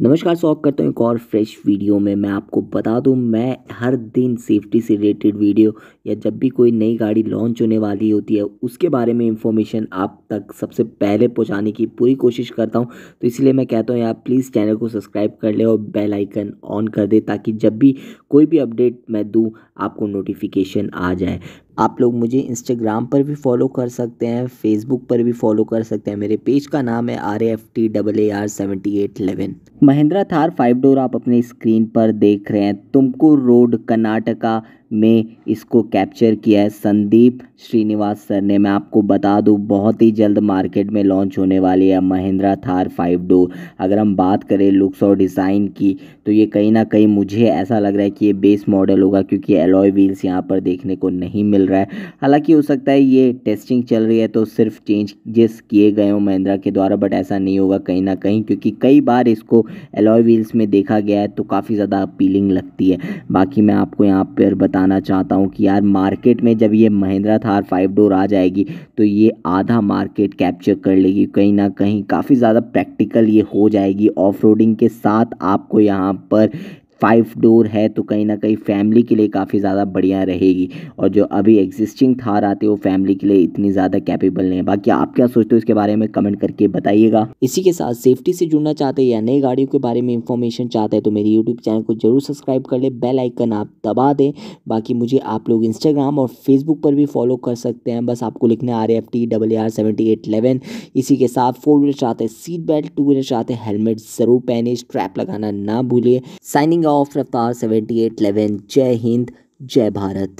नमस्कार स्वागत करता हूँ एक और फ्रेश वीडियो में मैं आपको बता दूँ मैं हर दिन सेफ्टी से रिलेटेड वीडियो या जब भी कोई नई गाड़ी लॉन्च होने वाली होती है उसके बारे में इन्फॉर्मेशन आप तक सबसे पहले पहुँचाने की पूरी कोशिश करता हूँ तो इसलिए मैं कहता हूँ आप प्लीज़ चैनल को सब्सक्राइब कर ले और बेलाइकन ऑन कर दे ताकि जब भी कोई भी अपडेट मैं दूँ आपको नोटिफिकेशन आ जाए आप लोग मुझे इंस्टाग्राम पर भी फॉलो कर सकते हैं फेसबुक पर भी फॉलो कर सकते हैं मेरे पेज का नाम है R F T double A R seventy eight eleven Mahindra Thar five door आप अपने स्क्रीन पर देख रहे हैं तुमकुर रोड कर्नाटका में इसको कैप्चर किया है संदीप श्रीनिवास सर ने मैं आपको बता दूं बहुत ही जल्द मार्केट में लॉन्च होने वाली है महिंद्रा थार फाइव डोर अगर हम बात करें लुक्स और डिज़ाइन की तो ये कहीं ना कहीं मुझे ऐसा लग रहा है कि ये बेस मॉडल होगा क्योंकि एलॉय व्हील्स यहाँ पर देखने को नहीं मिल रहा है हालाँकि हो सकता है ये टेस्टिंग चल रही है तो सिर्फ जिस किए गए हों महिंद्रा के द्वारा बट ऐसा नहीं होगा कहीं ना कहीं क्योंकि कई बार इसको एलॉय व्हील्स में देखा गया है तो काफ़ी ज़्यादा अपीलिंग लगती है बाकी मैं आपको यहाँ पर बता बताना चाहता हूँ कि यार मार्केट में जब ये महिंद्रा थार फाइव डोर आ जाएगी तो ये आधा मार्केट कैप्चर कर लेगी कहीं ना कहीं काफ़ी ज़्यादा प्रैक्टिकल ये हो जाएगी ऑफ के साथ आपको यहाँ पर फाइव डोर है तो कहीं ना कहीं फैमिली के लिए काफ़ी ज़्यादा बढ़िया रहेगी और जो अभी एग्जिस्टिंग थार आते हैं वो फैमिली के लिए इतनी ज़्यादा कैपेबल नहीं है बाकी आप क्या सोचते हो इसके बारे में कमेंट करके बताइएगा इसी के साथ सेफ्टी से जुड़ना चाहते हैं या नई गाड़ियों के बारे में इंफॉर्मेशन चाहते हैं तो मेरे यूट्यूब चैनल को जरूर सब्सक्राइब कर ले बेल आइकन आप दबा दें बाकी मुझे आप लोग इंस्टाग्राम और फेसबुक पर भी फॉलो कर सकते हैं बस आपको लिखना R F T double R seventy eight eleven इसी के साथ फोर व्हीलर चाहते हैं सीट बेल्ट टू व्हीलर चाहते हैं हेलमेट ज़रूर पहने स्ट्रैप लगाना ना भूलिए signing off Raftaar seventy eight eleven जय हिंद जय भारत